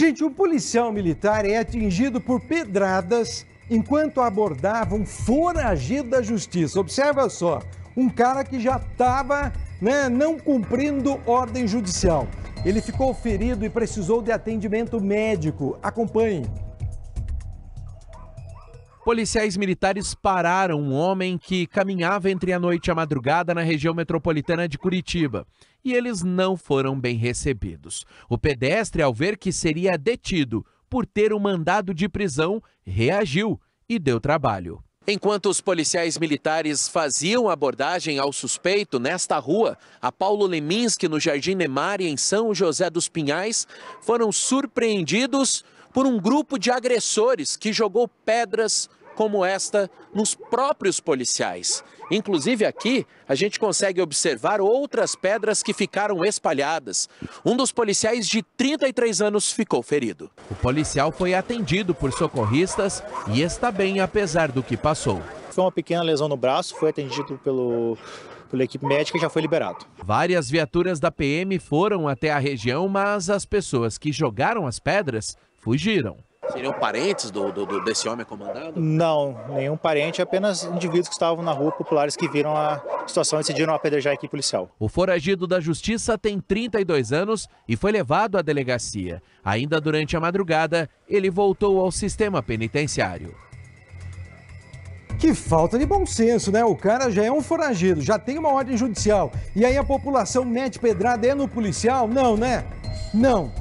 Gente, um policial militar é atingido por pedradas enquanto abordava um foragido da justiça. Observa só, um cara que já estava né, não cumprindo ordem judicial. Ele ficou ferido e precisou de atendimento médico. Acompanhe. Policiais militares pararam um homem que caminhava entre a noite e a madrugada na região metropolitana de Curitiba e eles não foram bem recebidos. O pedestre, ao ver que seria detido por ter um mandado de prisão, reagiu e deu trabalho. Enquanto os policiais militares faziam abordagem ao suspeito nesta rua, a Paulo Leminski, no Jardim Nemari, em São José dos Pinhais, foram surpreendidos por um grupo de agressores que jogou pedras, como esta nos próprios policiais. Inclusive aqui, a gente consegue observar outras pedras que ficaram espalhadas. Um dos policiais de 33 anos ficou ferido. O policial foi atendido por socorristas e está bem apesar do que passou. Foi uma pequena lesão no braço, foi atendido pelo pela equipe médica já foi liberado. Várias viaturas da PM foram até a região, mas as pessoas que jogaram as pedras fugiram. Seriam parentes do, do, desse homem comandado? Não, nenhum parente, apenas indivíduos que estavam na rua, populares que viram a situação e decidiram apedrejar a equipe policial. O foragido da justiça tem 32 anos e foi levado à delegacia. Ainda durante a madrugada, ele voltou ao sistema penitenciário. Que falta de bom senso, né? O cara já é um foragido, já tem uma ordem judicial. E aí a população mete pedrada é no policial? Não, né? Não.